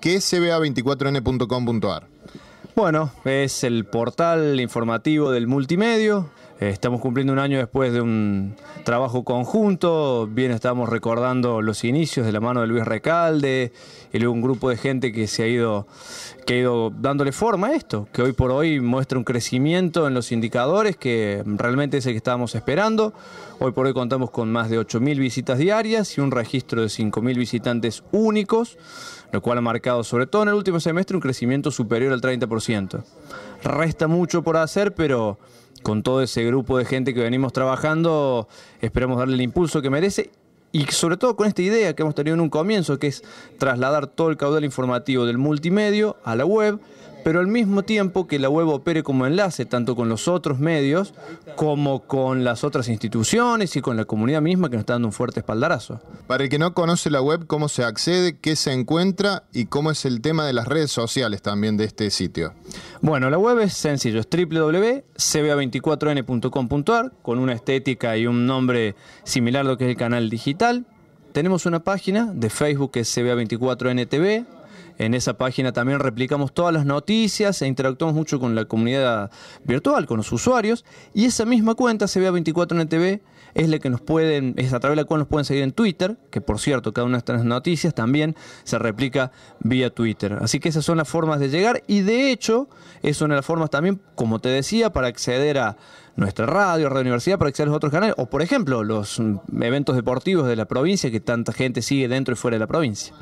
¿Qué es cba24n.com.ar? Bueno, es el portal informativo del multimedio, eh, estamos cumpliendo un año después de un trabajo conjunto, bien estamos recordando los inicios de la mano de Luis Recalde, y luego un grupo de gente que se ha ido, que ha ido dándole forma a esto, que hoy por hoy muestra un crecimiento en los indicadores que realmente es el que estábamos esperando. Hoy por hoy contamos con más de 8.000 visitas diarias y un registro de 5.000 visitantes únicos, lo cual ha marcado sobre todo en el último semestre un crecimiento superior al 30%. Resta mucho por hacer, pero con todo ese grupo de gente que venimos trabajando, esperamos darle el impulso que merece y sobre todo con esta idea que hemos tenido en un comienzo, que es trasladar todo el caudal informativo del multimedio a la web pero al mismo tiempo que la web opere como enlace tanto con los otros medios como con las otras instituciones y con la comunidad misma que nos está dando un fuerte espaldarazo. Para el que no conoce la web, ¿cómo se accede, qué se encuentra y cómo es el tema de las redes sociales también de este sitio? Bueno, la web es sencillo, es www.cba24n.com.ar con una estética y un nombre similar a lo que es el canal digital. Tenemos una página de Facebook que es CBA24NTV, en esa página también replicamos todas las noticias e interactuamos mucho con la comunidad virtual, con los usuarios. Y esa misma cuenta, CBA24NTV, es la que nos pueden, es a través de la cual nos pueden seguir en Twitter, que por cierto, cada una de estas noticias también se replica vía Twitter. Así que esas son las formas de llegar y de hecho, es una de las formas también, como te decía, para acceder a nuestra radio, Radio Universidad, para acceder a los otros canales, o por ejemplo, los eventos deportivos de la provincia que tanta gente sigue dentro y fuera de la provincia.